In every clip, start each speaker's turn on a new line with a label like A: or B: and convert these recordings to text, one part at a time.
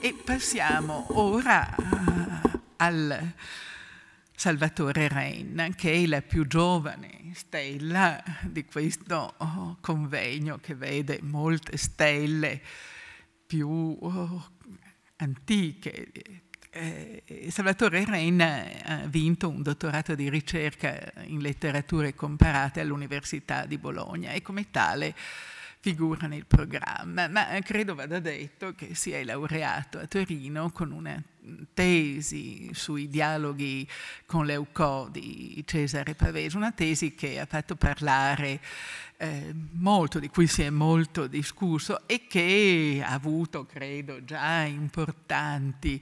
A: E passiamo ora eh, al Salvatore
B: Reina, che è la più giovane stella di questo convegno che vede molte stelle più eh, antiche. Eh, Salvatore Reina ha vinto un dottorato di ricerca in letterature comparate all'Università di Bologna e come tale figura nel programma, ma eh, credo vada detto che si è laureato a Torino con una mm, tesi sui dialoghi con Leucò di Cesare Pavese, una tesi che ha fatto parlare eh, molto, di cui si è molto discusso e che ha avuto, credo, già importanti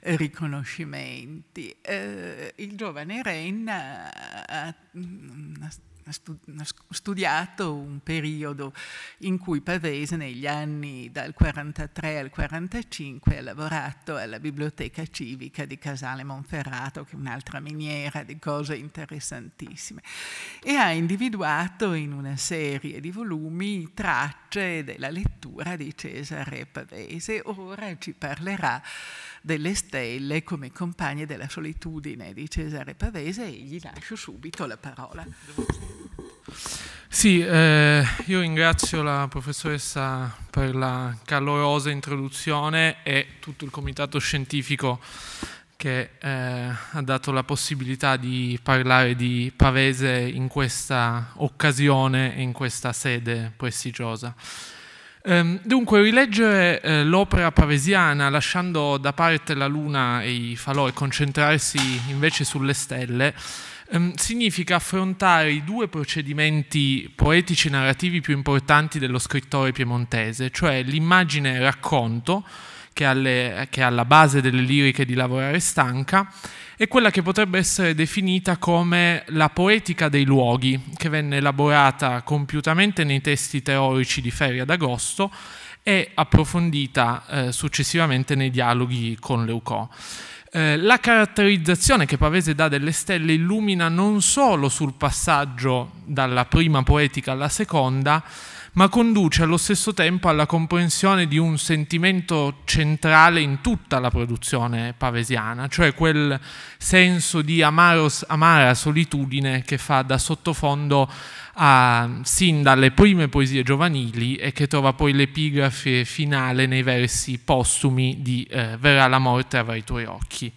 B: riconoscimenti. Eh, il giovane Renna ha, ha mm, studiato un periodo in cui Pavese negli anni dal 43 al 45 ha lavorato alla biblioteca civica di Casale Monferrato, che è un'altra miniera di cose interessantissime, e ha individuato in una serie di volumi tracce della lettura di Cesare Pavese. Ora ci parlerà delle stelle come compagne della solitudine di Cesare Pavese e gli lascio subito la parola.
A: Sì, eh, io ringrazio la professoressa per la calorosa introduzione e tutto il comitato scientifico che eh, ha dato la possibilità di parlare di Pavese in questa occasione e in questa sede prestigiosa. Ehm, dunque, rileggere eh, l'opera pavesiana lasciando da parte la luna e i falò e concentrarsi invece sulle stelle Ehm, significa affrontare i due procedimenti poetici narrativi più importanti dello scrittore piemontese, cioè l'immagine racconto, che, alle, che è alla base delle liriche di Lavorare Stanca, e quella che potrebbe essere definita come la poetica dei luoghi, che venne elaborata compiutamente nei testi teorici di Feria d'Agosto e approfondita eh, successivamente nei dialoghi con Leucò. Eh, la caratterizzazione che Pavese dà delle stelle illumina non solo sul passaggio dalla prima poetica alla seconda, ma conduce allo stesso tempo alla comprensione di un sentimento centrale in tutta la produzione pavesiana, cioè quel senso di amaros, amara solitudine che fa da sottofondo ah, sin dalle prime poesie giovanili e che trova poi l'epigrafe finale nei versi postumi di eh, Verrà la morte, avrai i tuoi occhi.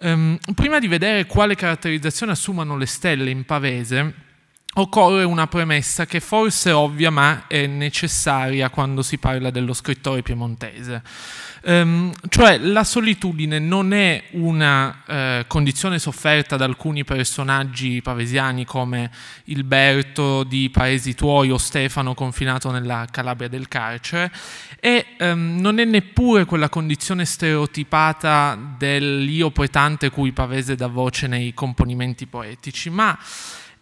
A: Um, prima di vedere quale caratterizzazione assumano le stelle in pavese, occorre una premessa che forse è ovvia ma è necessaria quando si parla dello scrittore piemontese. Um, cioè la solitudine non è una eh, condizione sofferta da alcuni personaggi pavesiani come Ilberto di Paesi Tuoi o Stefano confinato nella Calabria del carcere e um, non è neppure quella condizione stereotipata dell'io poetante cui Pavese dà voce nei componimenti poetici, ma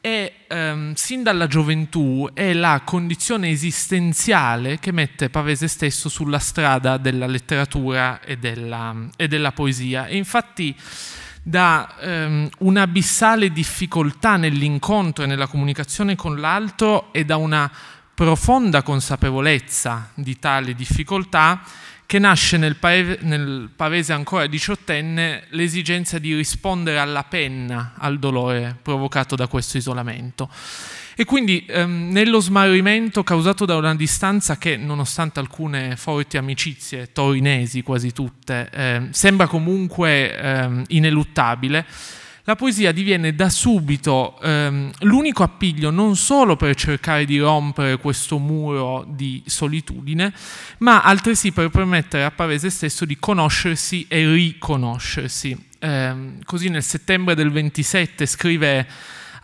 A: e ehm, sin dalla gioventù è la condizione esistenziale che mette Pavese stesso sulla strada della letteratura e della, e della poesia. E infatti da ehm, un'abissale difficoltà nell'incontro e nella comunicazione con l'altro e da una profonda consapevolezza di tale difficoltà, che nasce nel, paese, nel pavese ancora diciottenne l'esigenza di rispondere alla penna al dolore provocato da questo isolamento. E quindi ehm, nello smarrimento causato da una distanza che, nonostante alcune forti amicizie, torinesi quasi tutte, ehm, sembra comunque ehm, ineluttabile, la poesia diviene da subito ehm, l'unico appiglio non solo per cercare di rompere questo muro di solitudine, ma altresì per permettere a Pavese stesso di conoscersi e riconoscersi. Eh, così nel settembre del 27 scrive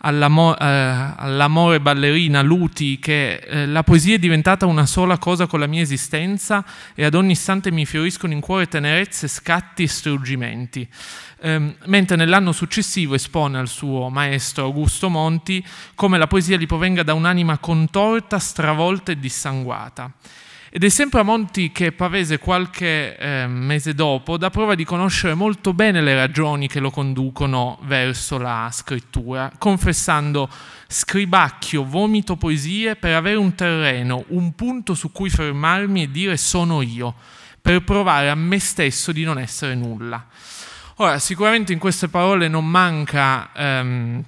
A: eh, all'amore eh, all ballerina, Luti, che eh, la poesia è diventata una sola cosa con la mia esistenza e ad ogni istante mi fioriscono in cuore tenerezze, scatti e struggimenti. Ehm, mentre nell'anno successivo espone al suo maestro Augusto Monti come la poesia gli provenga da un'anima contorta, stravolta e dissanguata. Ed è sempre a Monti che Pavese qualche eh, mese dopo dà prova di conoscere molto bene le ragioni che lo conducono verso la scrittura, confessando scribacchio, vomito poesie per avere un terreno, un punto su cui fermarmi e dire sono io, per provare a me stesso di non essere nulla. Ora, sicuramente in queste parole non manca... Ehm,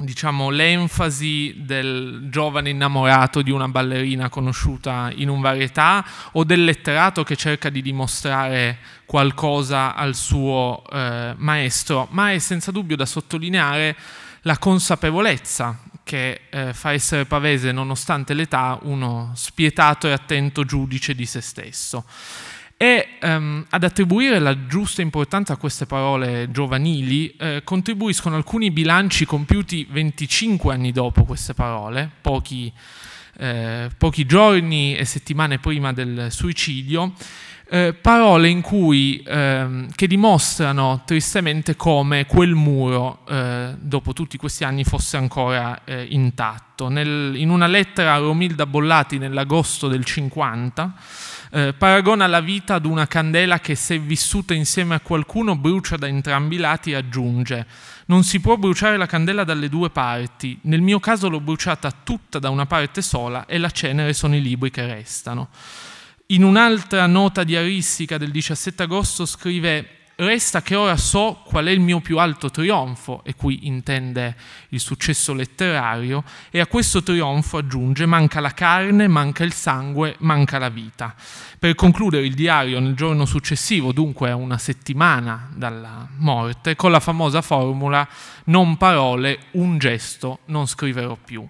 A: diciamo, l'enfasi del giovane innamorato di una ballerina conosciuta in un varietà o del letterato che cerca di dimostrare qualcosa al suo eh, maestro, ma è senza dubbio da sottolineare la consapevolezza che eh, fa essere pavese, nonostante l'età, uno spietato e attento giudice di se stesso. E ehm, ad attribuire la giusta importanza a queste parole giovanili eh, contribuiscono alcuni bilanci compiuti 25 anni dopo queste parole, pochi, eh, pochi giorni e settimane prima del suicidio, eh, parole in cui, ehm, che dimostrano tristemente come quel muro, eh, dopo tutti questi anni, fosse ancora eh, intatto. Nel, in una lettera a Romilda Bollati nell'agosto del 50, eh, paragona la vita ad una candela che se vissuta insieme a qualcuno brucia da entrambi i lati e aggiunge non si può bruciare la candela dalle due parti, nel mio caso l'ho bruciata tutta da una parte sola e la cenere sono i libri che restano. In un'altra nota diaristica del 17 agosto scrive resta che ora so qual è il mio più alto trionfo, e qui intende il successo letterario, e a questo trionfo aggiunge manca la carne, manca il sangue, manca la vita. Per concludere il diario nel giorno successivo, dunque a una settimana dalla morte, con la famosa formula non parole, un gesto, non scriverò più.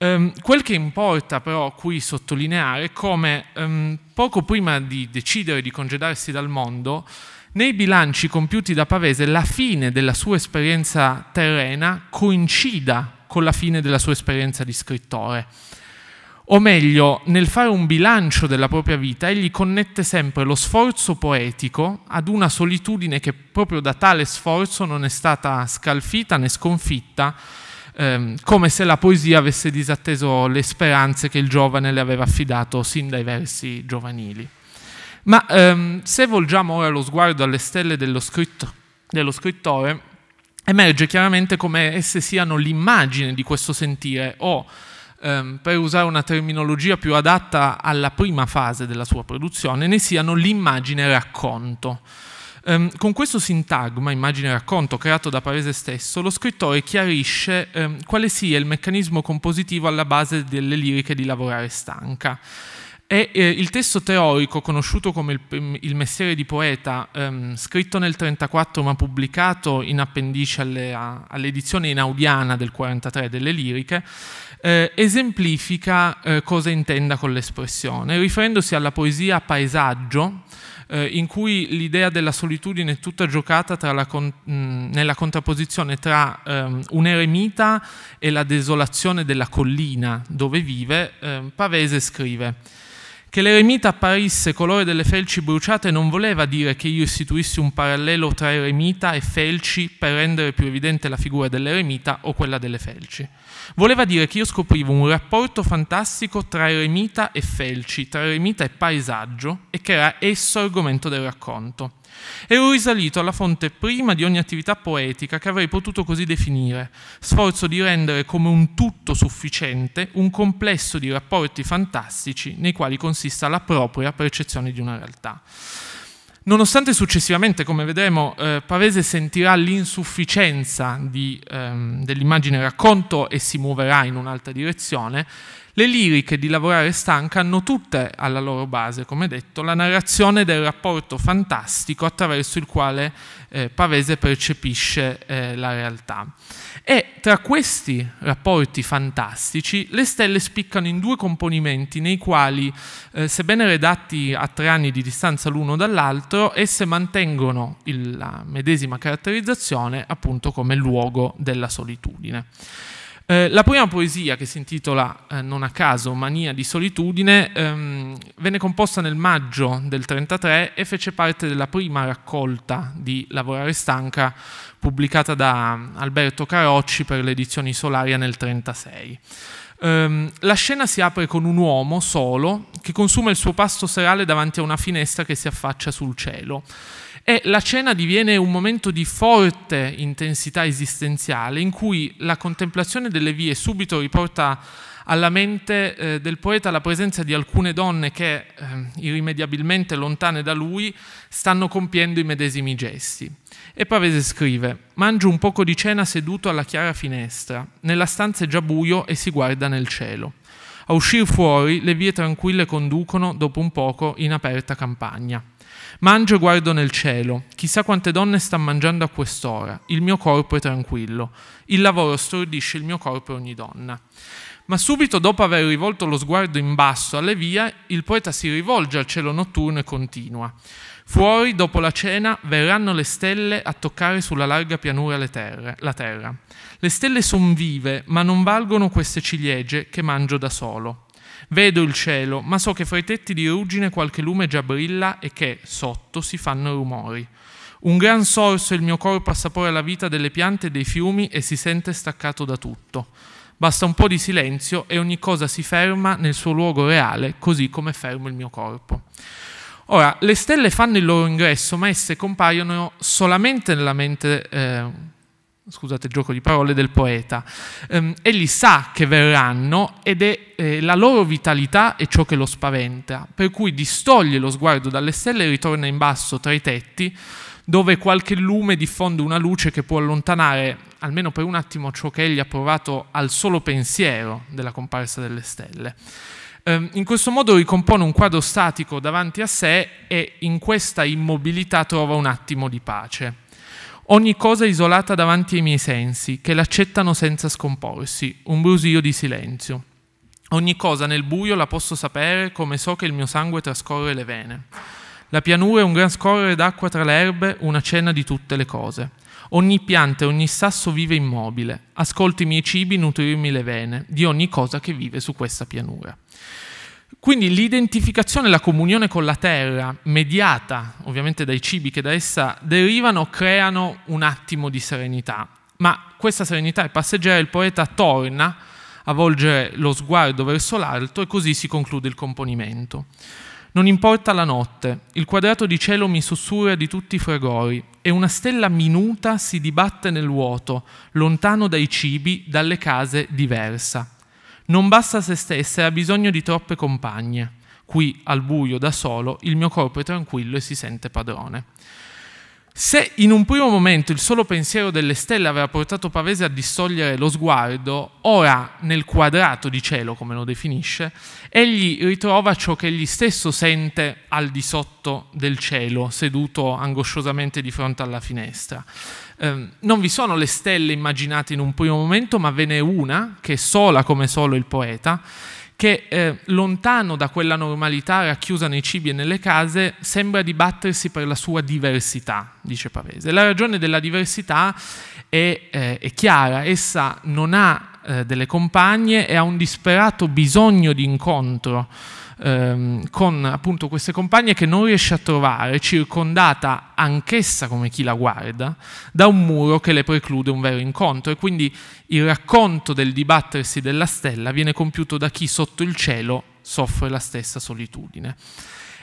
A: Um, quel che importa però qui sottolineare è come um, poco prima di decidere di congedarsi dal mondo, nei bilanci compiuti da Pavese la fine della sua esperienza terrena coincida con la fine della sua esperienza di scrittore. O meglio, nel fare un bilancio della propria vita, egli connette sempre lo sforzo poetico ad una solitudine che proprio da tale sforzo non è stata scalfita né sconfitta, ehm, come se la poesia avesse disatteso le speranze che il giovane le aveva affidato sin dai versi giovanili. Ma ehm, se volgiamo ora lo sguardo alle stelle dello, scritto, dello scrittore, emerge chiaramente come esse siano l'immagine di questo sentire o, ehm, per usare una terminologia più adatta alla prima fase della sua produzione, ne siano l'immagine racconto. Ehm, con questo sintagma, immagine racconto, creato da Parese stesso, lo scrittore chiarisce ehm, quale sia il meccanismo compositivo alla base delle liriche di Lavorare Stanca. E eh, il testo teorico, conosciuto come il, mm, il Mestiere di Poeta, ehm, scritto nel 1934 ma pubblicato in appendice all'edizione inaudiana del 1943 delle liriche, eh, esemplifica eh, cosa intenda con l'espressione, riferendosi alla poesia paesaggio, eh, in cui l'idea della solitudine è tutta giocata con mh, mm, nella contrapposizione tra ehm, un eremita e la desolazione della collina dove vive, ehm, Pavese scrive. Che l'eremita apparisse colore delle felci bruciate non voleva dire che io istituissi un parallelo tra eremita e felci per rendere più evidente la figura dell'eremita o quella delle felci. Voleva dire che io scoprivo un rapporto fantastico tra eremita e felci, tra eremita e paesaggio, e che era esso argomento del racconto. Ero risalito alla fonte prima di ogni attività poetica che avrei potuto così definire, sforzo di rendere come un tutto sufficiente un complesso di rapporti fantastici nei quali consista la propria percezione di una realtà. Nonostante successivamente, come vedremo, eh, Pavese sentirà l'insufficienza ehm, dell'immagine racconto e si muoverà in un'altra direzione, le liriche di Lavorare stanca hanno tutte alla loro base, come detto, la narrazione del rapporto fantastico attraverso il quale eh, Pavese percepisce eh, la realtà. E tra questi rapporti fantastici le stelle spiccano in due componimenti nei quali, eh, sebbene redatti a tre anni di distanza l'uno dall'altro, esse mantengono il, la medesima caratterizzazione appunto come luogo della solitudine. Eh, la prima poesia, che si intitola eh, non a caso Mania di solitudine, ehm, venne composta nel maggio del 1933 e fece parte della prima raccolta di Lavorare Stanca pubblicata da mm, Alberto Carocci per le edizioni Solaria nel 1936. Um, ehm, la scena si apre con un uomo solo che consuma il suo pasto serale davanti a una finestra che si affaccia sul cielo e la cena diviene un momento di forte intensità esistenziale in cui la contemplazione delle vie subito riporta alla mente eh, del poeta la presenza di alcune donne che, eh, irrimediabilmente lontane da lui, stanno compiendo i medesimi gesti. E Pavese scrive: Mangio un poco di cena seduto alla chiara finestra, nella stanza è già buio e si guarda nel cielo. A uscir fuori le vie tranquille conducono, dopo un poco, in aperta campagna. Mangio e guardo nel cielo. Chissà quante donne sta mangiando a quest'ora. Il mio corpo è tranquillo. Il lavoro stordisce il mio corpo e ogni donna. Ma subito dopo aver rivolto lo sguardo in basso alle vie, il poeta si rivolge al cielo notturno e continua. Fuori, dopo la cena, verranno le stelle a toccare sulla larga pianura terre, la terra. Le stelle son vive, ma non valgono queste ciliegie che mangio da solo. Vedo il cielo, ma so che fra i tetti di ruggine qualche lume già brilla e che, sotto, si fanno rumori. Un gran sorso il mio corpo assapora la vita delle piante e dei fiumi e si sente staccato da tutto. Basta un po' di silenzio e ogni cosa si ferma nel suo luogo reale, così come fermo il mio corpo. Ora, le stelle fanno il loro ingresso, ma esse compaiono solamente nella mente, eh, scusate il gioco di parole, del poeta. Eh, egli sa che verranno ed è eh, la loro vitalità è ciò che lo spaventa, per cui distoglie lo sguardo dalle stelle e ritorna in basso tra i tetti, dove qualche lume diffonde una luce che può allontanare, almeno per un attimo, ciò che egli ha provato al solo pensiero della comparsa delle stelle. Ehm, in questo modo ricompone un quadro statico davanti a sé e in questa immobilità trova un attimo di pace. Ogni cosa isolata davanti ai miei sensi, che l'accettano senza scomporsi, un brusio di silenzio. Ogni cosa nel buio la posso sapere come so che il mio sangue trascorre le vene. La pianura è un gran scorrere d'acqua tra le erbe, una cena di tutte le cose. Ogni pianta e ogni sasso vive immobile. Ascolti i miei cibi, nutrirmi le vene, di ogni cosa che vive su questa pianura. Quindi l'identificazione e la comunione con la terra, mediata ovviamente dai cibi che da essa derivano, creano un attimo di serenità. Ma questa serenità è passeggera, il poeta torna a volgere lo sguardo verso l'alto e così si conclude il componimento. Non importa la notte, il quadrato di cielo mi sussurra di tutti i fragori, e una stella minuta si dibatte nel vuoto, lontano dai cibi, dalle case diversa. Non basta se stessa e ha bisogno di troppe compagne. Qui, al buio, da solo, il mio corpo è tranquillo e si sente padrone. Se in un primo momento il solo pensiero delle stelle aveva portato Pavese a distogliere lo sguardo, ora nel quadrato di cielo, come lo definisce, egli ritrova ciò che egli stesso sente al di sotto del cielo, seduto angosciosamente di fronte alla finestra. Eh, non vi sono le stelle immaginate in un primo momento, ma ve n'è una, che è sola come solo il poeta, che eh, lontano da quella normalità racchiusa nei cibi e nelle case sembra dibattersi per la sua diversità, dice Pavese. La ragione della diversità è, eh, è chiara, essa non ha eh, delle compagne e ha un disperato bisogno di incontro ehm, con appunto queste compagne che non riesce a trovare, circondata anch'essa come chi la guarda, da un muro che le preclude un vero incontro e quindi il racconto del dibattersi della stella viene compiuto da chi sotto il cielo soffre la stessa solitudine.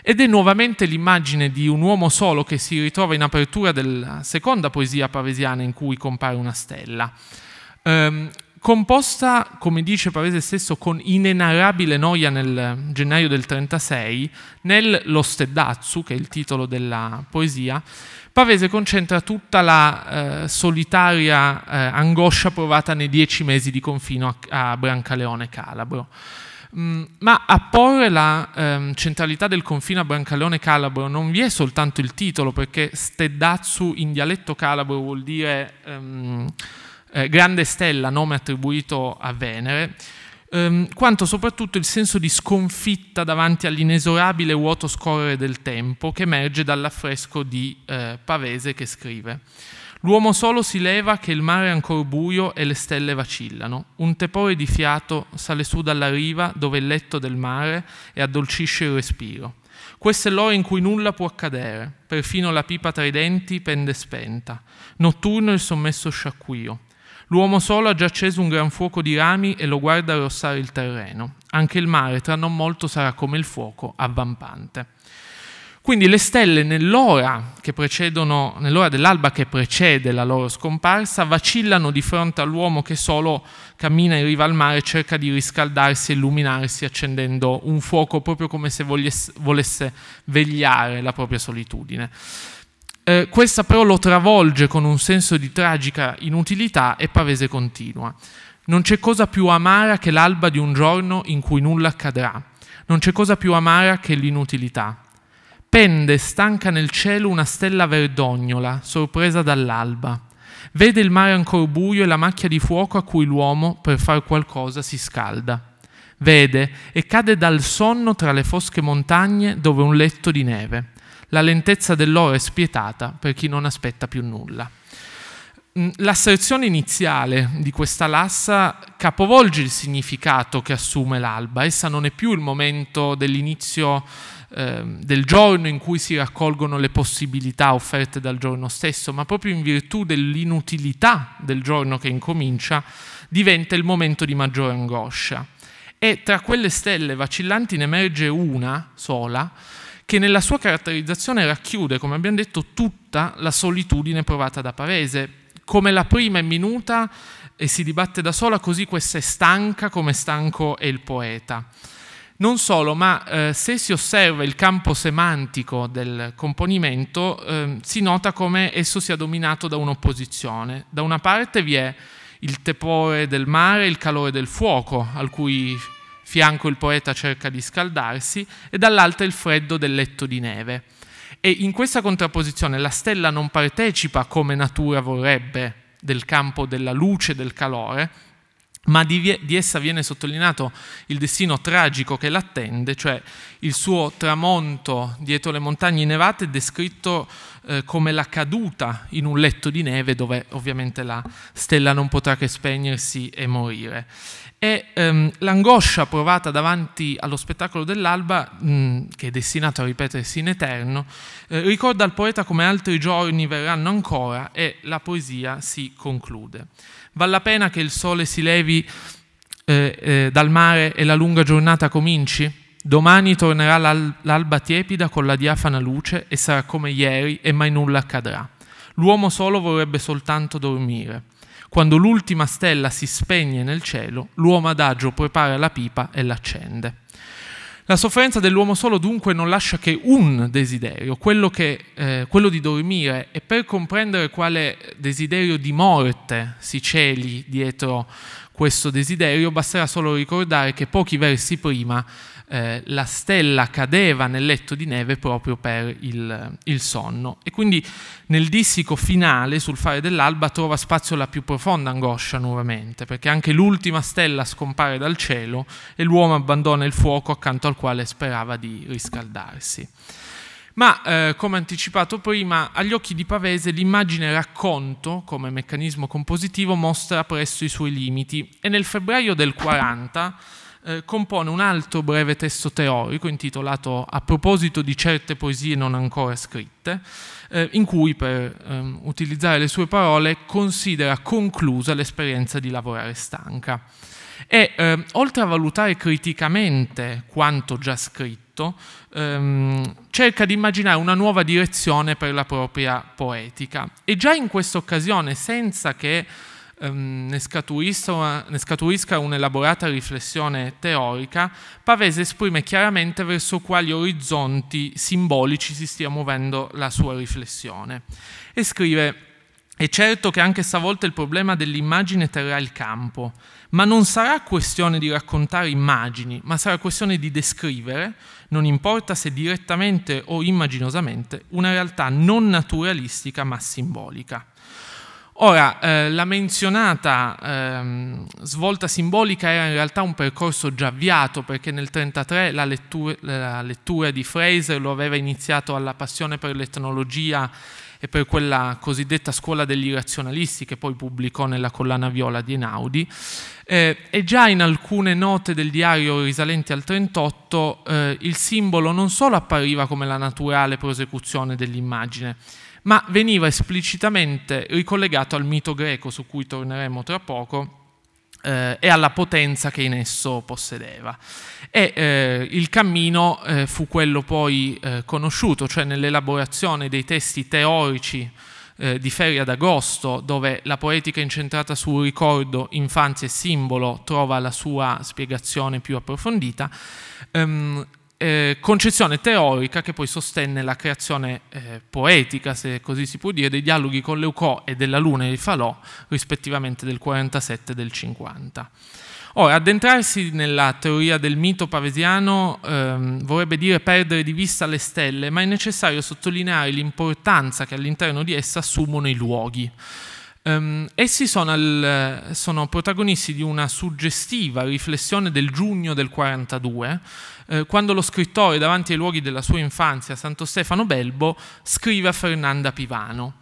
A: Ed è nuovamente l'immagine di un uomo solo che si ritrova in apertura della seconda poesia pavesiana in cui compare una stella. Um, composta, come dice Pavese stesso, con inenarrabile noia nel gennaio del 36, nel Lo Steddazzu, che è il titolo della poesia, Pavese concentra tutta la eh, solitaria eh, angoscia provata nei dieci mesi di confino a, a Brancaleone Calabro. Mm, ma a porre la eh, centralità del confine a Brancaleone Calabro non vi è soltanto il titolo, perché Steddazzu in dialetto calabro vuol dire... Ehm, eh, grande stella, nome attribuito a Venere, ehm, quanto soprattutto il senso di sconfitta davanti all'inesorabile vuoto scorrere del tempo che emerge dall'affresco di eh, Pavese che scrive. L'uomo solo si leva che il mare è ancora buio e le stelle vacillano. Un tepore di fiato sale su dalla riva dove è il letto del mare e addolcisce il respiro. Questa è l'ora in cui nulla può accadere, perfino la pipa tra i denti pende spenta. Notturno il sommesso sciacquio. L'uomo solo ha già acceso un gran fuoco di rami e lo guarda arrossare il terreno. Anche il mare tra non molto sarà come il fuoco avvampante. Quindi le stelle nell'ora, nell'ora dell'alba che precede la loro scomparsa vacillano di fronte all'uomo che solo cammina in riva al mare e cerca di riscaldarsi e illuminarsi accendendo un fuoco proprio come se volesse vegliare la propria solitudine. Eh, questa però lo travolge con un senso di tragica inutilità e pavese continua. Non c'è cosa più amara che l'alba di un giorno in cui nulla accadrà. Non c'è cosa più amara che l'inutilità. Pende stanca nel cielo una stella verdognola, sorpresa dall'alba. Vede il mare ancora buio e la macchia di fuoco a cui l'uomo, per far qualcosa, si scalda. Vede e cade dal sonno tra le fosche montagne dove un letto di neve. La lentezza dell'ora è spietata per chi non aspetta più nulla. Mm, L'asserzione iniziale di questa lassa capovolge il significato che assume l'alba, essa non è più il momento dell'inizio ehm, del giorno in cui si raccolgono le possibilità offerte dal giorno stesso, ma proprio in virtù dell'inutilità del giorno che incomincia, diventa il momento di maggiore angoscia. E tra quelle stelle vacillanti ne emerge una sola, che nella sua caratterizzazione racchiude, come abbiamo detto, tutta la solitudine provata da Parese. Come la prima è minuta e si dibatte da sola, così questa è stanca come stanco è il poeta. Non solo, ma eh, se si osserva il campo semantico del componimento, eh, si nota come esso sia dominato da un'opposizione. Da una parte vi è il tepore del mare, e il calore del fuoco, al cui fianco il poeta cerca di scaldarsi e dall'altra il freddo del letto di neve. E in questa contrapposizione la stella non partecipa come natura vorrebbe del campo della luce, del calore, ma di, di, essa viene sottolineato il destino tragico che l'attende, cioè il suo tramonto dietro le montagne innevate descritto eh, come la caduta in un letto di neve dove ovviamente la stella non potrà che spegnersi e morire. E ehm, l'angoscia provata davanti allo spettacolo dell'alba, mm, che è destinato a ripetersi in eterno, eh, ricorda al poeta come altri giorni verranno ancora e la poesia si conclude. Vale la pena che il sole si levi eh, eh, dal mare e la lunga giornata cominci? Domani tornerà l'alba tiepida con la diafana luce e sarà come ieri e mai nulla accadrà. L'uomo solo vorrebbe soltanto dormire. Quando l'ultima stella si spegne nel cielo, l'uomo adagio prepara la pipa e l'accende. La sofferenza dell'uomo solo dunque non lascia che un desiderio, quello, che, eh, quello, di dormire, e per comprendere quale desiderio di morte si celi dietro questo desiderio, basterà solo ricordare che pochi versi prima eh, la stella cadeva nel letto di neve proprio per il, il sonno. E quindi nel dissico finale, sul fare dell'alba, trova spazio la più profonda angoscia nuovamente, perché anche l'ultima stella scompare dal cielo e l'uomo abbandona il fuoco accanto al quale sperava di riscaldarsi. Ma, eh, come anticipato prima, agli occhi di Pavese l'immagine racconto, come meccanismo compositivo, mostra presto i suoi limiti e nel febbraio del 40 eh, compone un altro breve testo teorico intitolato A proposito di certe poesie non ancora scritte, eh, in cui, per ehm, utilizzare le sue parole, considera conclusa l'esperienza di lavorare stanca. E eh, oltre a valutare criticamente quanto già scritto, ehm, cerca di immaginare una nuova direzione per la propria poetica. E già in questa occasione, senza che Ehm, ne scaturisca un'elaborata riflessione teorica, Pavese esprime chiaramente verso quali orizzonti simbolici si stia muovendo la sua riflessione. E scrive è certo che anche stavolta il problema dell'immagine terrà il campo, ma non sarà questione di raccontare immagini, ma sarà questione di descrivere, non importa se direttamente o immaginosamente, una realtà non naturalistica ma simbolica. Ora, eh, la menzionata ehm, svolta simbolica era in realtà un percorso già avviato, perché nel 1933 la, lettura, la lettura di Fraser lo aveva iniziato alla passione per l'etnologia e per quella cosiddetta scuola degli razionalisti che poi pubblicò nella collana viola di Enaudi. Eh, e già in alcune note del diario risalenti al 1938 eh, il simbolo non solo appariva come la naturale prosecuzione dell'immagine, ma veniva esplicitamente ricollegato al mito greco su cui torneremo tra poco eh, e alla potenza che in esso possedeva. E eh, il cammino eh, fu quello poi eh, conosciuto, cioè nell'elaborazione dei testi teorici eh, di Feria d'Agosto, dove la poetica incentrata sul ricordo, infanzia e simbolo trova la sua spiegazione più approfondita, ehm, eh, concezione teorica che poi sostenne la creazione eh, poetica, se così si può dire, dei dialoghi con Leucò e della Luna e di Falò, rispettivamente del 47 e del 50. Ora, addentrarsi nella teoria del mito pavesiano ehm, vorrebbe dire perdere di vista le stelle, ma è necessario sottolineare l'importanza che all'interno di essa assumono i luoghi. Um, essi sono, al, sono, protagonisti di una suggestiva riflessione del giugno del 42, eh, quando lo scrittore, davanti ai luoghi della sua infanzia, Santo Stefano Belbo, scrive a Fernanda Pivano.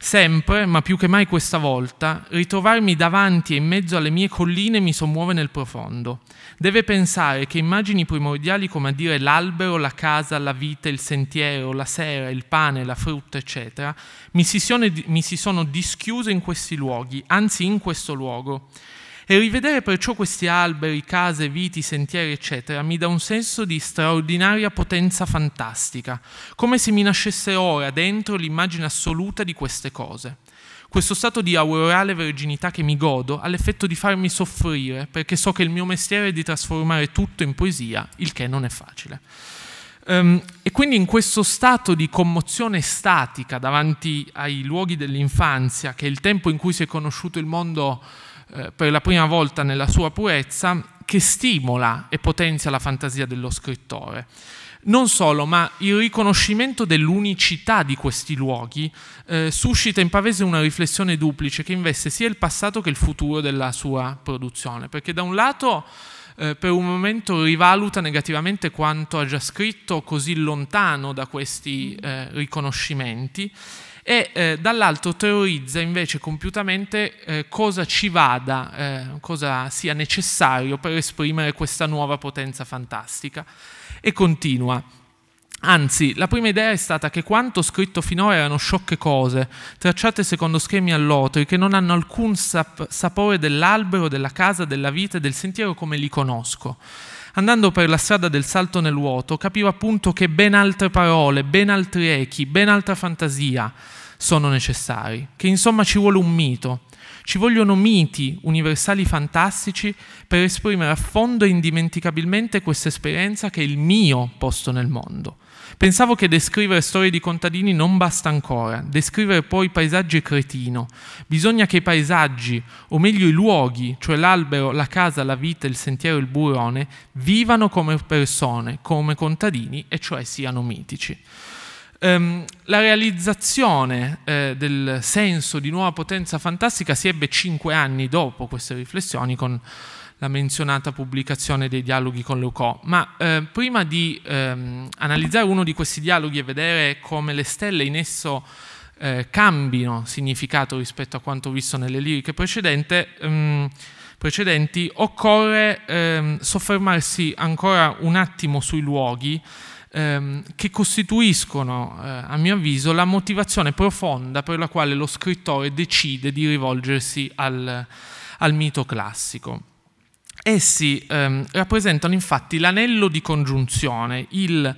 A: Sempre, ma più che mai questa volta, ritrovarmi davanti e in mezzo alle mie colline mi sommuove nel profondo. Deve pensare che immagini primordiali come a dire l'albero, la casa, la vita, il sentiero, la sera, il pane, la frutta, eccetera, mi si sono, mi si sono dischiuse in questi luoghi, anzi in questo luogo. E rivedere perciò questi alberi, case, viti, sentieri, eccetera, mi dà un senso di straordinaria potenza fantastica, come se mi nascesse ora dentro l'immagine assoluta di queste cose. Questo stato di aurorale verginità che mi godo ha l'effetto di farmi soffrire, perché so che il mio mestiere è di trasformare tutto in poesia, il che non è facile. Um, e quindi in questo stato di commozione statica davanti ai luoghi dell'infanzia, che è il tempo in cui si è conosciuto il mondo eh, per la prima volta nella sua purezza che stimola e potenzia la fantasia dello scrittore. Non solo, ma il riconoscimento dell'unicità di questi luoghi eh, suscita in Pavese una riflessione duplice che investe sia il passato che il futuro della sua produzione, perché da un lato eh, per un momento rivaluta negativamente quanto ha già scritto così lontano da questi eh, riconoscimenti e eh, dall'altro teorizza invece compiutamente eh, cosa ci vada, eh, cosa sia necessario per esprimere questa nuova potenza fantastica e continua. Anzi, la prima idea è stata che quanto scritto finora erano sciocche cose, tracciate secondo schemi all'otri, che non hanno alcun sap sapore dell'albero, della casa, della vita e del sentiero come li conosco. Andando per la strada del salto nel vuoto, capivo appunto che ben altre parole, ben altri echi, ben altra fantasia, sono necessari, che insomma ci vuole un mito, ci vogliono miti universali fantastici per esprimere a fondo e indimenticabilmente questa esperienza che è il mio posto nel mondo. Pensavo che descrivere storie di contadini non basta ancora, descrivere poi paesaggi è cretino. Bisogna che i paesaggi, o meglio i luoghi, cioè l'albero, la casa, la vita, il sentiero, il burrone, vivano come persone, come contadini e cioè siano mitici ehm, la realizzazione eh, del senso di nuova potenza fantastica si ebbe cinque anni dopo queste riflessioni con la menzionata pubblicazione dei dialoghi con Leucò, ma eh, prima di ehm, analizzare uno di questi dialoghi e vedere come le stelle in esso eh, cambino significato rispetto a quanto visto nelle liriche ehm, precedenti, occorre ehm, soffermarsi ancora un attimo sui luoghi ehm, che costituiscono, eh, a mio avviso, la motivazione profonda per la quale lo scrittore decide di rivolgersi al, al mito classico. Essi ehm, rappresentano infatti l'anello di congiunzione, il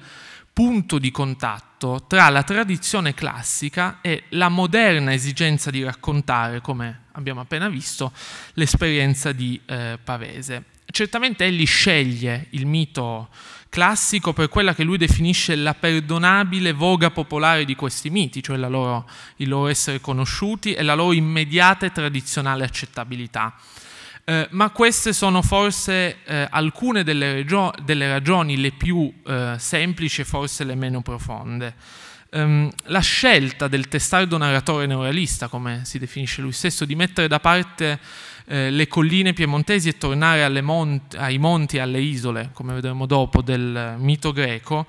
A: punto di contatto tra la tradizione classica e la moderna esigenza di raccontare, come abbiamo appena visto, l'esperienza di eh, Pavese. Certamente egli sceglie il mito classico per quella che lui definisce la perdonabile voga popolare di questi miti, cioè loro, il loro essere conosciuti e la loro immediata e tradizionale accettabilità. Eh, ma queste sono forse eh, alcune delle, delle, ragioni le più eh, semplici e forse le meno profonde. Um, la scelta del testardo narratore neuralista, come si definisce lui stesso, di mettere da parte eh, le colline piemontesi e tornare mont ai monti e alle isole, come vedremo dopo, del mito greco,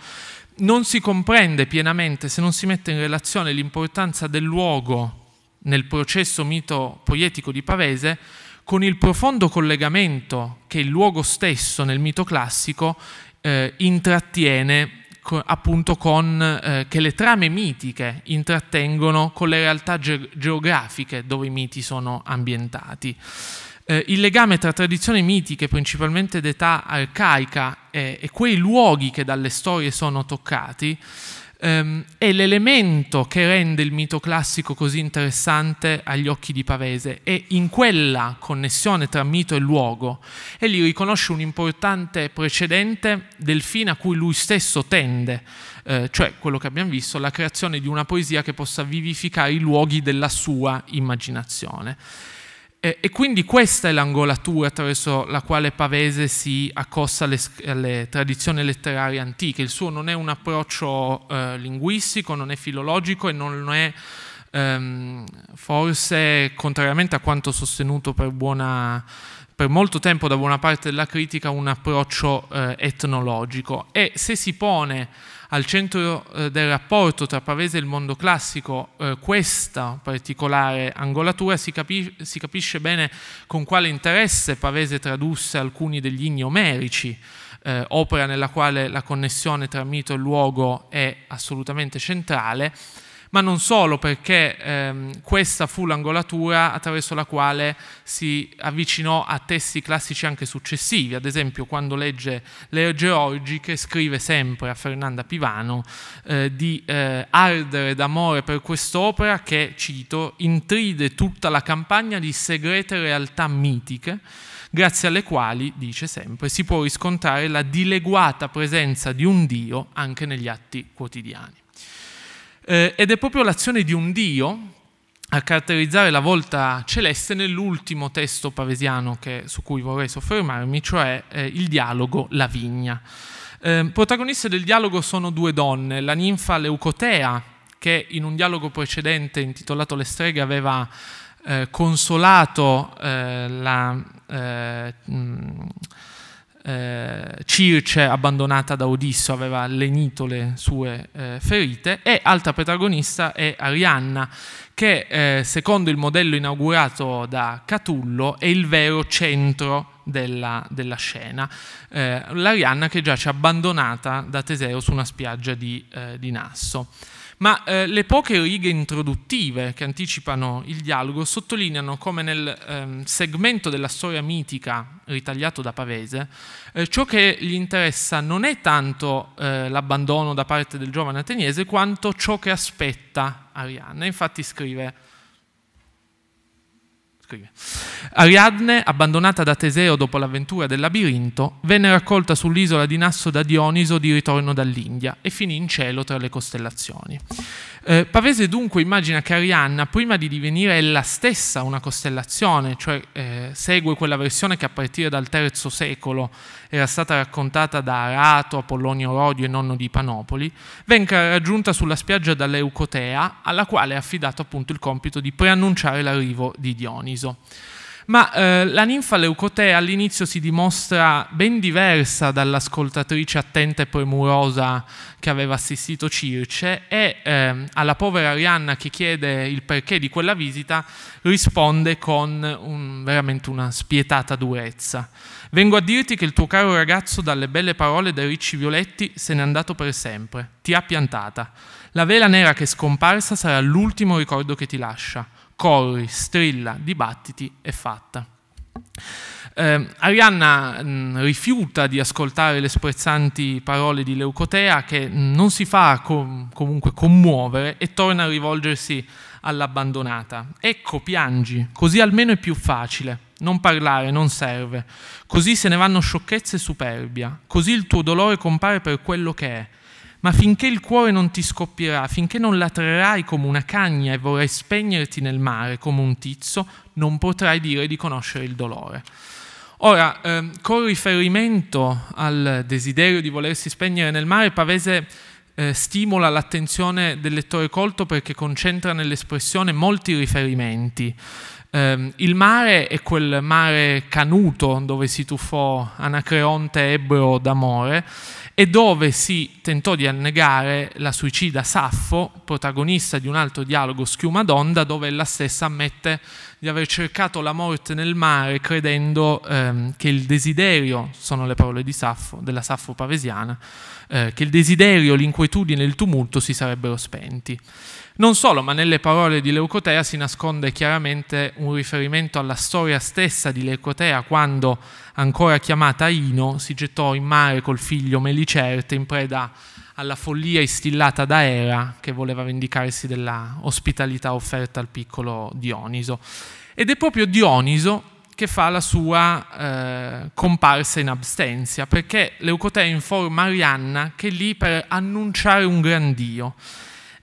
A: non si comprende pienamente se non si mette in relazione l'importanza del luogo nel processo mito-poietico di Pavese con il profondo collegamento che il luogo stesso nel mito classico eh, intrattiene appunto con, eh, che le trame mitiche intrattengono con le realtà ge- geografiche dove i miti sono ambientati. Eh, il legame tra tradizioni mitiche, principalmente d'età arcaica, e, e quei luoghi che dalle storie sono toccati, ehm, è l'elemento che rende il mito classico così interessante agli occhi di Pavese e in quella connessione tra mito e luogo egli riconosce un importante precedente del fine a cui lui stesso tende, eh, cioè quello che abbiamo visto, la creazione di una poesia che possa vivificare i luoghi della sua immaginazione. E, quindi questa è l'angolatura attraverso la quale Pavese si accosta alle, alle, tradizioni letterarie antiche. Il suo non è un approccio eh, linguistico, non è filologico e non è ehm, forse contrariamente a quanto sostenuto per, buona, per, molto tempo da buona parte della critica, un approccio eh, etnologico. E se si pone al centro eh, del rapporto tra Pavese e il mondo classico eh, questa particolare angolatura si, capi si, capisce bene con quale interesse Pavese tradusse alcuni degli inni omerici, eh, opera nella quale la connessione tra mito e luogo è assolutamente centrale, ma non solo perché ehm, questa fu l'angolatura attraverso la quale si avvicinò a testi classici anche successivi, ad esempio quando legge le Georgiche scrive sempre a Fernanda Pivano eh, di eh, ardere d'amore per quest'opera che, cito, intride tutta la campagna di segrete realtà mitiche, grazie alle quali, dice sempre, si può riscontrare la dileguata presenza di un Dio anche negli atti quotidiani eh, ed è proprio l'azione di un Dio a caratterizzare la volta celeste nell'ultimo testo paresiano che, su cui vorrei soffermarmi, cioè eh, il dialogo La vigna. Eh, protagoniste del dialogo sono due donne, la ninfa Leucotea, che in un dialogo precedente intitolato Le streghe aveva eh, consolato eh, la, eh, mh, eh, Circe abbandonata da Odisso aveva lenito le sue eh, ferite e altra protagonista è Arianna che eh, secondo il modello inaugurato da Catullo è il vero centro della, della scena eh, l'Arianna che giace abbandonata da Teseo su una spiaggia di, eh, di Nasso ma eh, le poche righe introduttive che anticipano il dialogo sottolineano come nel ehm, segmento della storia mitica ritagliato da Pavese eh, ciò che gli interessa non è tanto eh, l'abbandono da parte del giovane ateniese quanto ciò che aspetta Arianna. Infatti scrive scrive. Ariadne, abbandonata da Teseo dopo l'avventura del labirinto, venne raccolta sull'isola di Nasso da Dioniso di ritorno dall'India e finì in cielo tra le costellazioni. Eh, Pavese dunque immagina che Arianna, prima di divenire ella stessa una costellazione, cioè eh, segue quella versione che a partire dal III secolo era stata raccontata da Arato, Apollonio Rodio e nonno di Panopoli, venga raggiunta sulla spiaggia dall'Eucotea, alla quale è affidato appunto il compito di preannunciare l'arrivo di Dioniso. Ma eh, la ninfa Leucotè all'inizio si dimostra ben diversa dall'ascoltatrice attenta e premurosa che aveva assistito Circe e eh, alla povera Arianna che chiede il perché di quella visita risponde con un, veramente una spietata durezza. Vengo a dirti che il tuo caro ragazzo dalle belle parole dei ricci violetti se n'è andato per sempre, ti ha piantata. La vela nera che è scomparsa sarà l'ultimo ricordo che ti lascia corri, strilla, dibattiti è fatta. Eh, Arianna mh, mm, rifiuta di ascoltare le sprezzanti parole di Leucotea che mh, non si fa com comunque commuovere e torna a rivolgersi all'abbandonata. Ecco, piangi, così almeno è più facile. Non parlare, non serve. Così se ne vanno sciocchezze e superbia. Così il tuo dolore compare per quello che è, ma finché il cuore non ti scoppierà, finché non latrerai come una cagna e vorrai spegnerti nel mare come un tizzo, non potrai dire di conoscere il dolore. Ora, ehm, con riferimento al desiderio di volersi spegnere nel mare, Pavese eh, stimola l'attenzione del lettore colto perché concentra nell'espressione molti riferimenti. Eh, il mare è quel mare canuto dove si tuffò Anacreonte ebreo d'amore e dove si tentò di annegare la suicida Saffo, protagonista di un altro dialogo Schiuma d'onda, dove ella stessa ammette di aver cercato la morte nel mare credendo ehm, che il desiderio, sono le parole di Saffo, della Saffo pavesiana, eh, che il desiderio, l'inquietudine e il tumulto si sarebbero spenti. Non solo, ma nelle parole di Leucotea si nasconde chiaramente un riferimento alla storia stessa di Leucotea quando, ancora chiamata Ino, si gettò in mare col figlio Melicerte in preda alla follia istillata da Era che voleva vendicarsi della ospitalità offerta al piccolo Dioniso. Ed è proprio Dioniso che fa la sua eh, comparsa in abstenzia, perché Leucotea informa Arianna che è lì per annunciare un gran dio.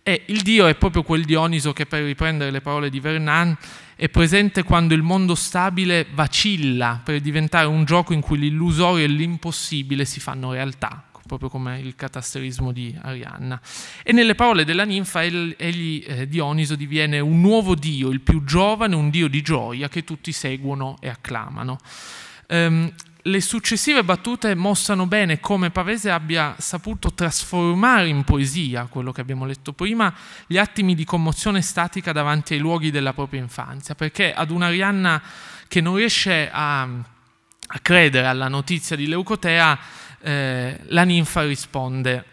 A: E il Dio è proprio quel Dioniso che, per riprendere le parole di Vernan, è presente quando il mondo stabile vacilla per diventare un gioco in cui l'illusorio e l'impossibile si fanno realtà, proprio come il catasterismo di Arianna. E nelle parole della ninfa egli, eh, Dioniso diviene un nuovo Dio, il più giovane, un Dio di gioia che tutti seguono e acclamano. Ehm, le successive battute mostrano bene come Pavese abbia saputo trasformare in poesia, quello che abbiamo letto prima, gli attimi di commozione statica davanti ai luoghi della propria infanzia, perché ad un'Arianna che non riesce a, a, credere alla notizia di Leucotea, eh, la ninfa risponde,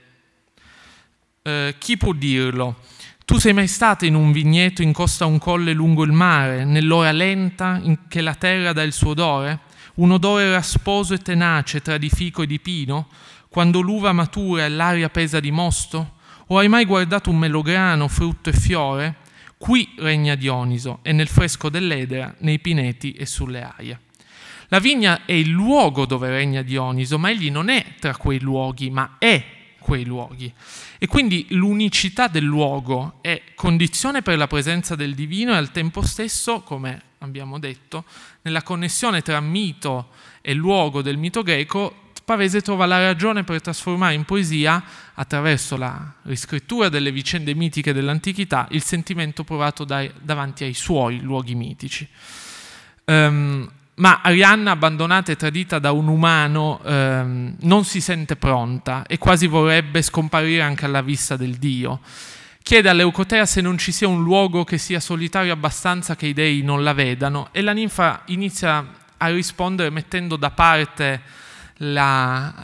A: eh, chi può dirlo? Tu sei mai stata in un vigneto in costa a un colle lungo il mare, nell'ora lenta in che la terra dà il suo odore? un odore rasposo e tenace tra di fico e di pino, quando l'uva matura e l'aria pesa di mosto? O hai mai guardato un melograno, frutto e fiore? Qui regna Dioniso e nel fresco dell'edera, nei pineti e sulle aie. La vigna è il luogo dove regna Dioniso, ma egli non è tra quei luoghi, ma è quei luoghi. E quindi l'unicità del luogo è condizione per la presenza del divino e al tempo stesso, come abbiamo detto, nella connessione tra mito e luogo del mito greco, Pavese trova la ragione per trasformare in poesia, attraverso la riscrittura delle vicende mitiche dell'antichità, il sentimento provato dai, davanti ai suoi luoghi mitici. Um, ma Arianna, abbandonata e tradita da un umano, um, non si sente pronta e quasi vorrebbe scomparire anche alla vista del Dio. Chiede all'Eucotea se non ci sia un luogo che sia solitario abbastanza che i dei non la vedano e la ninfa inizia a rispondere mettendo da parte la,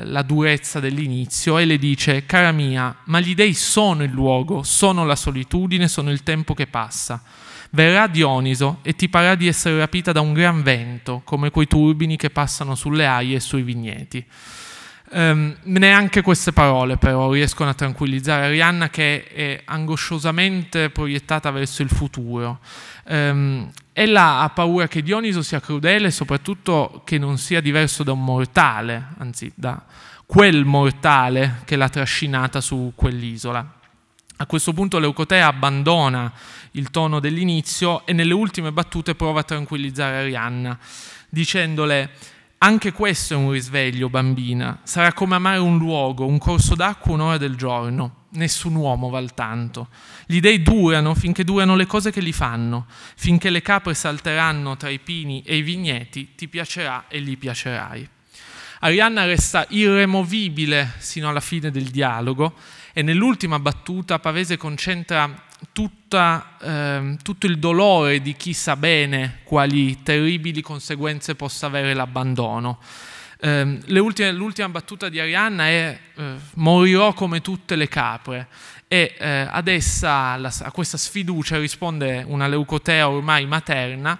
A: eh, la durezza dell'inizio e le dice, cara mia, ma gli dei sono il luogo, sono la solitudine, sono il tempo che passa. Verrà Dioniso e ti parrà di essere rapita da un gran vento, come quei turbini che passano sulle aie e sui vigneti. Um, neanche queste parole però riescono a tranquillizzare Arianna che è angosciosamente proiettata verso il futuro. Um, ella ha paura che Dioniso sia crudele e soprattutto che non sia diverso da un mortale, anzi da quel mortale che l'ha trascinata su quell'isola. A questo punto Leucotea abbandona il tono dell'inizio e nelle ultime battute prova a tranquillizzare Arianna dicendole anche questo è un risveglio, bambina. Sarà come amare un luogo, un corso d'acqua un'ora del giorno. Nessun uomo val tanto. Gli dei durano finché durano le cose che li fanno. Finché le capre salteranno tra i pini e i vigneti, ti piacerà e gli piacerai. Arianna resta irremovibile sino alla fine del dialogo e nell'ultima battuta Pavese concentra tutta, eh, tutto il dolore di chi sa bene quali terribili conseguenze possa avere l'abbandono. Eh, l'ultima battuta di Arianna è eh, morirò come tutte le capre e eh, ad essa, la, a questa sfiducia risponde una leucotea ormai materna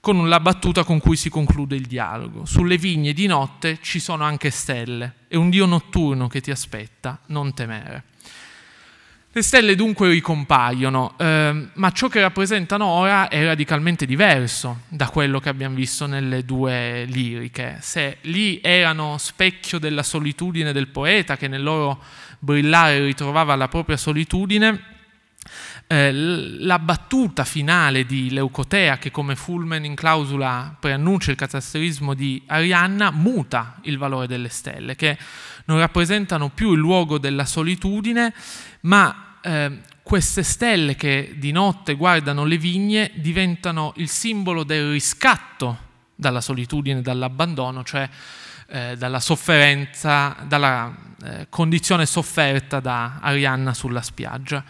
A: con la battuta con cui si conclude il dialogo. Sulle vigne di notte ci sono anche stelle, è un Dio notturno che ti aspetta, non temere. Le stelle dunque ricompaiono, eh, ma ciò che rappresentano ora è radicalmente diverso da quello che abbiamo visto nelle due liriche. Se lì erano specchio della solitudine del poeta che nel loro brillare ritrovava la propria solitudine, eh, la battuta finale di Leucotea, che come Fulmen in clausola preannuncia il catasterismo di Arianna, muta il valore delle stelle, che non rappresentano più il luogo della solitudine, ma eh, queste stelle che di notte guardano le vigne diventano il simbolo del riscatto dalla solitudine, dall'abbandono, cioè eh, dalla sofferenza, dalla eh, condizione sofferta da Arianna sulla spiaggia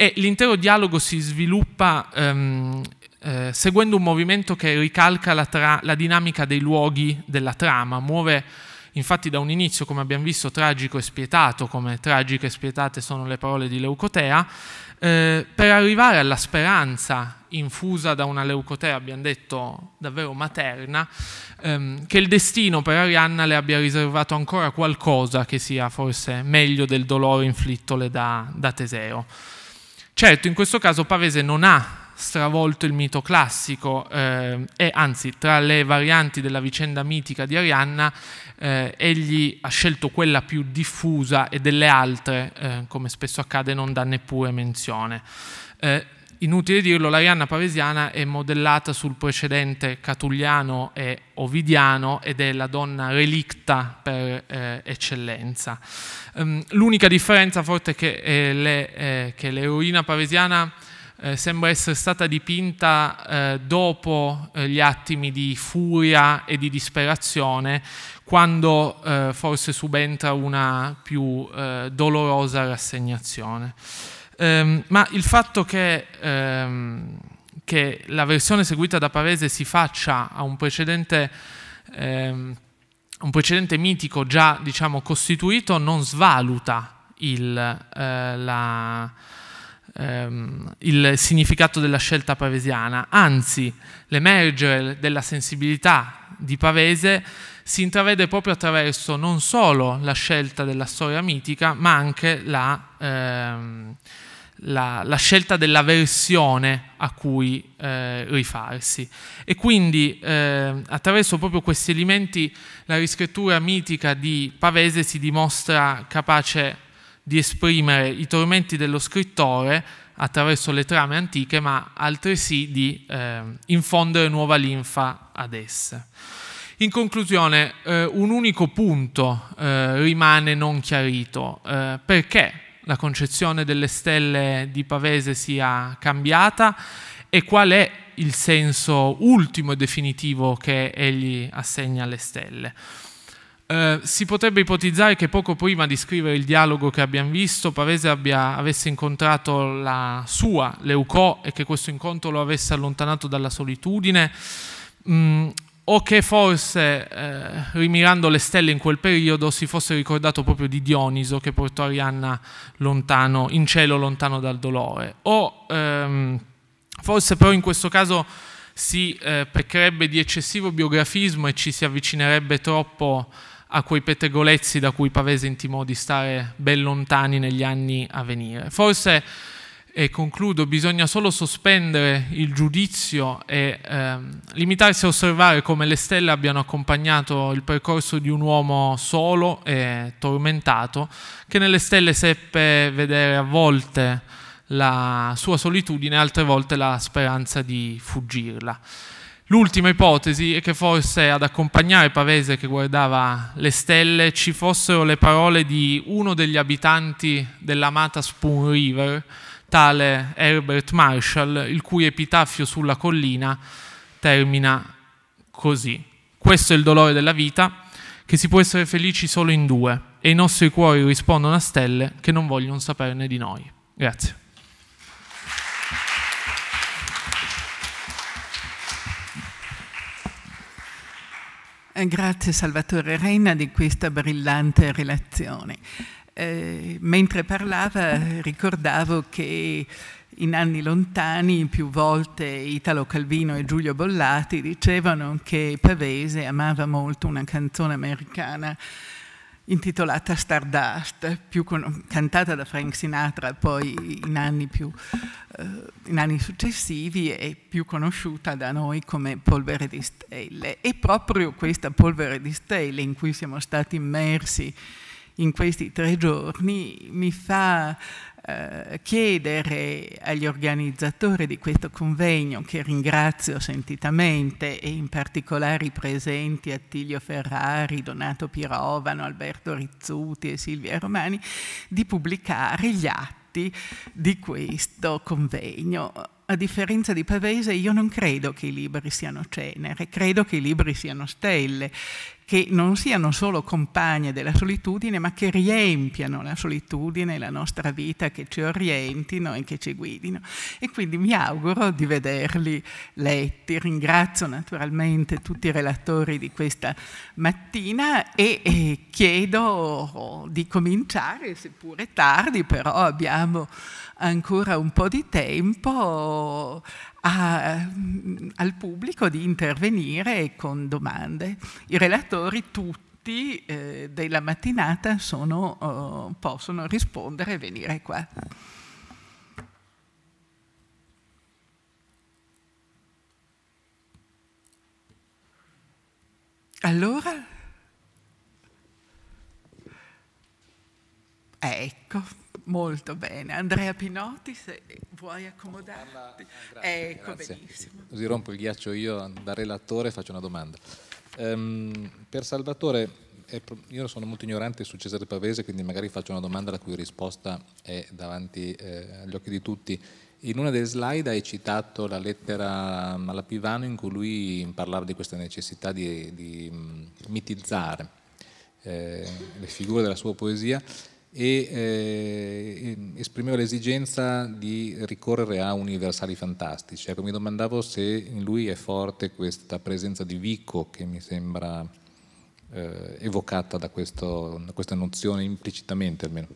A: e l'intero dialogo si sviluppa ehm, eh, seguendo un movimento che ricalca la, la dinamica dei luoghi della trama, muove Infatti da un inizio, come abbiamo visto, tragico e spietato, come tragiche e spietate sono le parole di Leucotea, eh, per arrivare alla speranza infusa da una Leucotea, abbiamo detto davvero materna, ehm, che il destino per Arianna le abbia riservato ancora qualcosa che sia forse meglio del dolore inflittole da, da Teseo. Certo, in questo caso Pavese non ha stravolto il mito classico eh, e anzi tra le varianti della vicenda mitica di Arianna eh, egli ha scelto quella più diffusa e delle altre, eh, come spesso accade, non dà neppure menzione. Eh, Inutile dirlo, l'Arianna Pavesiana è modellata sul precedente Catulliano e ovidiano ed è la donna relicta per eh, eccellenza. Um, l'unica differenza forte è che, eh, eh l'eroina pavesiana eh, sembra essere stata dipinta eh, dopo eh, gli attimi di furia e di disperazione, quando forse subentra una più dolorosa rassegnazione. Ehm, ma il fatto che, ehm, che, la versione seguita da Pavese si faccia a un precedente, ehm, un precedente mitico già diciamo, costituito non svaluta il, eh, la, ehm, il significato della scelta pavesiana, anzi l'emergere della sensibilità di Pavese si intravede proprio attraverso non solo la scelta della storia mitica, ma anche la, ehm, la, la scelta della versione a cui eh, rifarsi. E quindi eh, attraverso proprio questi elementi la riscrittura mitica di Pavese si dimostra capace di esprimere i tormenti dello scrittore attraverso le trame antiche, ma altresì di eh, infondere nuova linfa ad esse. In conclusione, eh, un unico punto eh, rimane non chiarito. Eh, perché? la concezione delle stelle di Pavese sia cambiata e qual è il senso ultimo e definitivo che egli assegna alle stelle. Eh, si potrebbe ipotizzare che poco prima di scrivere il dialogo che abbiamo visto, Pavese abbia, avesse incontrato la sua Leucò e che questo incontro lo avesse allontanato dalla solitudine. Mm, o che forse, eh, rimirando le stelle in quel periodo, si fosse ricordato proprio di Dioniso che portò Arianna lontano, in cielo lontano dal dolore, o ehm, forse però in questo caso si eh, peccherebbe di eccessivo biografismo e ci si avvicinerebbe troppo a quei pettegolezzi da cui Pavese intimò di stare ben lontani negli anni a venire. Forse e concludo, bisogna solo sospendere il giudizio e ehm, limitarsi a osservare come le stelle abbiano accompagnato il percorso di un uomo solo e tormentato, che nelle stelle seppe vedere a volte la sua solitudine e altre volte la speranza di fuggirla. L'ultima ipotesi è che forse ad accompagnare Pavese che guardava le stelle ci fossero le parole di uno degli abitanti dell'amata Spoon River, tale Herbert Marshall, il cui epitafio sulla collina termina così. Questo è il dolore della vita, che si può essere felici solo in due, e i nostri cuori rispondono a stelle che non vogliono saperne di noi. Grazie.
B: Eh, grazie Salvatore Reina di questa brillante relazione. Eh, mentre parlava ricordavo che in anni lontani più volte Italo Calvino e Giulio Bollati dicevano che Pavese amava molto una canzone americana intitolata Stardust, con, cantata da Frank Sinatra poi in anni, più, eh, in anni successivi e più conosciuta da noi come Polvere di Stelle. E proprio questa Polvere di Stelle in cui siamo stati immersi in questi tre giorni mi fa eh, chiedere agli organizzatori di questo convegno, che ringrazio sentitamente, e in particolare i presenti Attilio Ferrari, Donato Pirovano, Alberto Rizzuti e Silvia Romani, di pubblicare gli atti di questo convegno a differenza di Pavese, io non credo che i libri siano cenere, credo che i libri siano stelle che non siano solo compagne della solitudine, ma che riempiano la solitudine, la nostra vita, che ci orientino e che ci guidino. E quindi mi auguro di vederli letti. Ringrazio naturalmente tutti i relatori di questa mattina e, e chiedo di cominciare, seppure tardi, però abbiamo ancora un po' di tempo a, mm, al pubblico di intervenire con domande. I relatori tutti eh, della mattinata sono, eh, possono rispondere e venire qua. Allora? Ecco. Molto bene. Andrea Pinotti, se vuoi accomodarti. Alla, ah, grazie, ecco, grazie. benissimo.
A: Così rompo il ghiaccio io da relatore faccio una domanda. Um, per Salvatore, io sono molto ignorante su Cesare Pavese, quindi magari faccio una domanda la cui risposta è davanti eh, agli occhi di tutti. In una delle slide hai citato la lettera Malapivano in cui lui parlava di questa necessità di, di mm, mitizzare eh, le figure della sua poesia e eh, esprimeva l'esigenza di ricorrere a universali fantastici. Ecco, mi domandavo se in lui è forte questa presenza di Vico che mi sembra eh, evocata da, questo, da questa nozione implicitamente almeno.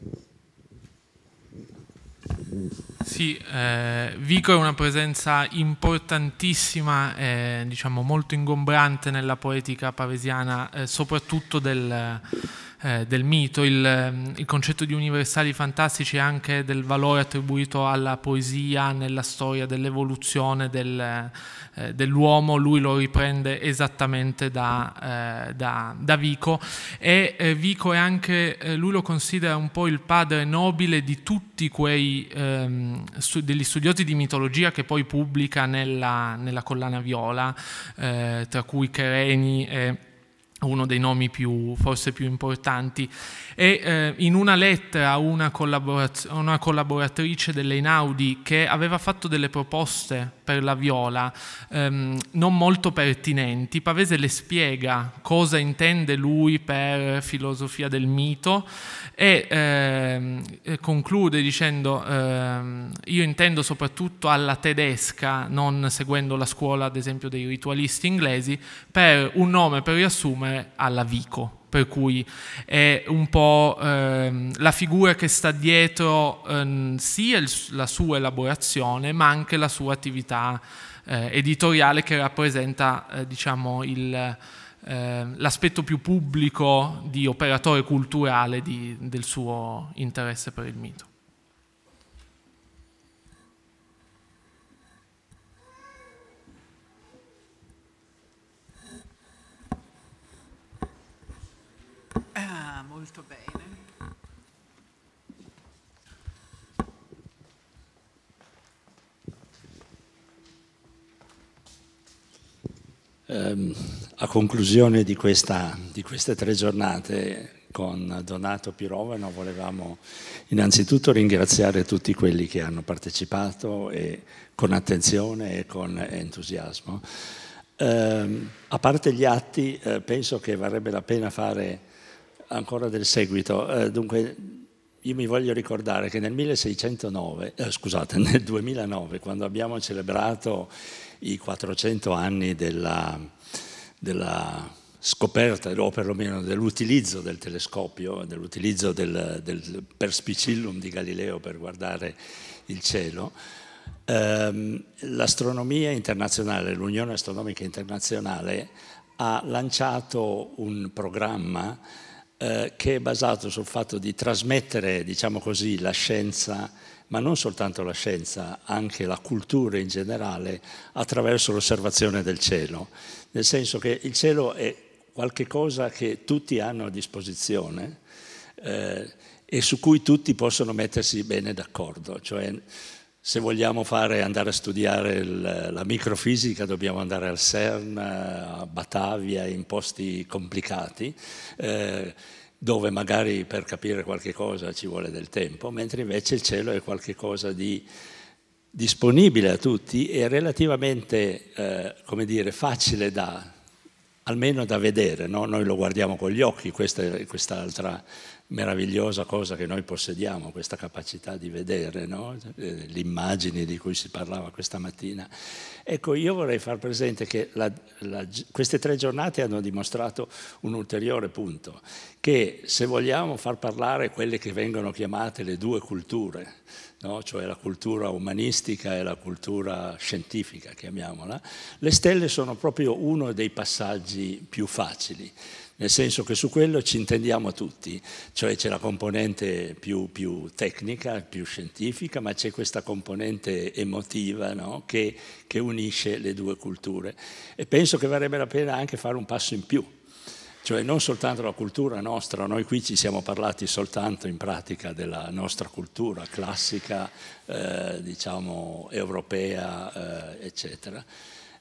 A: Sì, eh, Vico è una presenza importantissima, eh, diciamo molto ingombrante nella poetica pavesiana, eh, soprattutto del, eh, del mito, il, ehm, il, concetto di universali fantastici e anche del valore attribuito alla poesia nella storia dell'evoluzione del, eh, dell'uomo, lui lo riprende esattamente da, eh, da, da Vico e eh, Vico è anche, eh, lui lo considera un po' il padre nobile di tutti quei ehm, stu degli studiosi di mitologia che poi pubblica nella, nella collana viola, eh, tra cui Kereni e uno dei nomi più, forse più importanti, e eh, in una lettera a una, collaborat una collaboratrice dell'Einaudi che aveva fatto delle proposte per la viola ehm, non molto pertinenti, Pavese le spiega cosa intende lui per filosofia del mito e ehm, conclude dicendo ehm, io intendo soprattutto alla tedesca, non seguendo la scuola ad esempio dei ritualisti inglesi, per un nome per riassumere alla Vico per cui è un po' ehm, la figura che sta dietro ehm, sia il, la sua elaborazione ma anche la sua attività eh, editoriale che rappresenta eh, diciamo il ehm, l'aspetto più pubblico di operatore culturale di, del suo interesse per il mito.
B: Ah, molto bene.
C: Ehm, a conclusione di, questa, di, queste tre giornate con Donato Pirovano volevamo innanzitutto ringraziare tutti quelli che hanno partecipato e, con attenzione e con entusiasmo. Eh, a parte gli atti, eh, penso che varrebbe la pena fare ancora del seguito. Eh, dunque, io mi voglio ricordare che nel, 1609, eh, scusate, nel 2009, quando abbiamo celebrato i 400 anni della, della scoperta, o perlomeno dell'utilizzo del telescopio, dell'utilizzo del, del perspicillum di Galileo per guardare il cielo, ehm, l'astronomia internazionale, l'Unione Astronomica Internazionale ha lanciato un programma eh, che è basato sul fatto di trasmettere, diciamo così, la scienza, ma non soltanto la scienza, anche la cultura in generale, attraverso l'osservazione del cielo. Nel senso che il cielo è qualche cosa che tutti hanno a disposizione eh, e su cui tutti possono mettersi bene d'accordo. Cioè, se vogliamo fare, andare a studiare il, la microfisica dobbiamo andare al CERN, a Batavia, in posti complicati. Eh, dove magari per capire qualche cosa ci vuole del tempo, mentre invece il cielo è qualcosa di disponibile a tutti e relativamente, eh, come dire, facile da, almeno da vedere, no? noi lo guardiamo con gli occhi, questa è quest'altra meravigliosa cosa che noi possediamo, questa capacità di vedere, no? Eh, l'immagine di cui si parlava questa mattina. Ecco, io vorrei far presente che la, la, queste tre giornate hanno dimostrato un ulteriore punto, che se vogliamo far parlare quelle che vengono chiamate le due culture, no? cioè la cultura umanistica e la cultura scientifica, chiamiamola, le stelle sono proprio uno dei passaggi più facili nel senso che su quello ci intendiamo tutti, cioè c'è la componente più, più tecnica, più scientifica, ma c'è questa componente emotiva no? che, che unisce le due culture. E penso che varrebbe la pena anche fare un passo in più, cioè non soltanto la cultura nostra, noi qui ci siamo parlati soltanto in pratica della nostra cultura classica, eh, diciamo, europea, eh, eccetera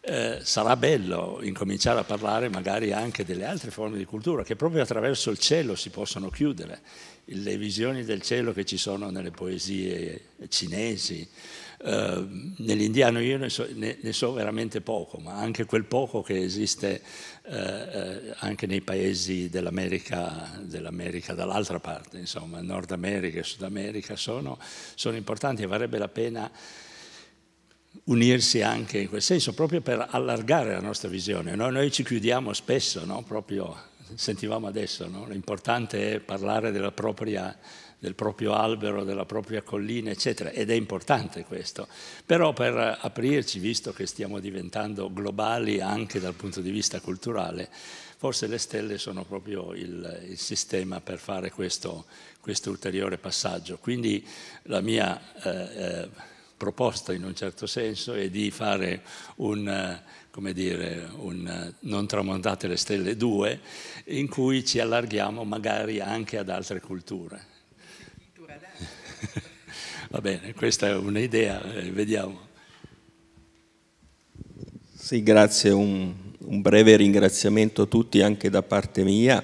C: eh, sarà bello incominciare a parlare magari anche delle altre forme di cultura che proprio attraverso il cielo si possono chiudere, le visioni del cielo che ci sono nelle poesie cinesi. Eh, nell'indiano io ne so, ne, ne so, veramente poco, ma anche quel poco che esiste eh, eh, anche nei paesi dell'America, dell'America dall'altra parte, insomma, Nord America e Sud America sono, sono importanti e varrebbe la pena unirsi anche in quel senso, proprio per allargare la nostra visione. No? Noi ci chiudiamo spesso, no? proprio sentivamo adesso, no? l'importante è parlare propria, del proprio albero, della propria collina, eccetera, ed è importante questo. Però per aprirci, visto che stiamo diventando globali anche dal punto di vista culturale, forse le stelle sono proprio il, il sistema per fare questo, questo, ulteriore passaggio. Quindi la mia... Eh, eh proposta in un certo senso è di fare un, eh, come dire, un eh, Non tramontate le stelle 2 in cui ci allarghiamo magari anche ad altre culture. Va bene, questa è un'idea, eh, vediamo.
D: Sì, grazie, un, un, breve ringraziamento a tutti anche da parte mia.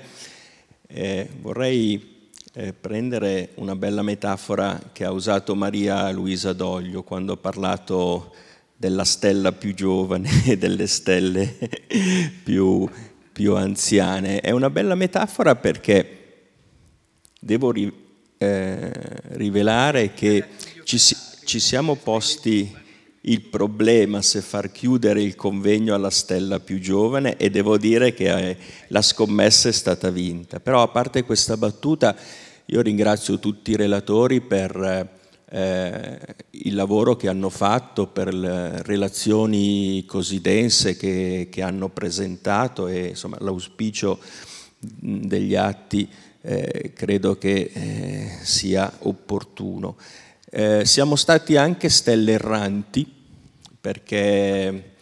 D: Eh, vorrei eh, prendere una bella metafora che ha usato Maria Luisa Doglio quando ha parlato della stella più giovane e delle stelle più, più, anziane. È una bella metafora perché devo ri, eh, rivelare che ci, ci siamo posti il problema se far chiudere il convegno alla stella più giovane e devo dire che eh, la scommessa è stata vinta. Però a parte questa battuta io ringrazio tutti i relatori per eh, il lavoro che hanno fatto, per le relazioni così dense che, che hanno presentato e l'auspicio degli atti eh, credo che eh, sia opportuno. Eh, siamo stati anche stelle erranti perché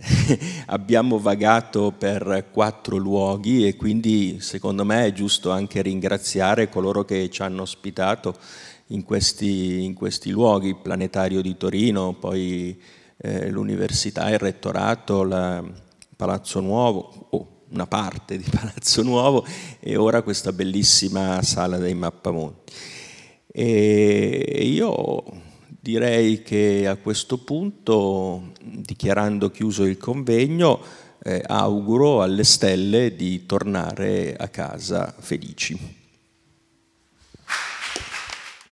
D: abbiamo vagato per quattro luoghi e quindi secondo me è giusto anche ringraziare coloro che ci hanno ospitato in questi, in questi luoghi, il Planetario di Torino, poi eh, l'Università, il Rettorato, la, Palazzo Nuovo, oh, una parte di Palazzo Nuovo e ora questa bellissima sala dei Mappamonti. E io Direi che a questo punto, dichiarando chiuso il convegno, eh, auguro alle stelle di
A: tornare a casa felici.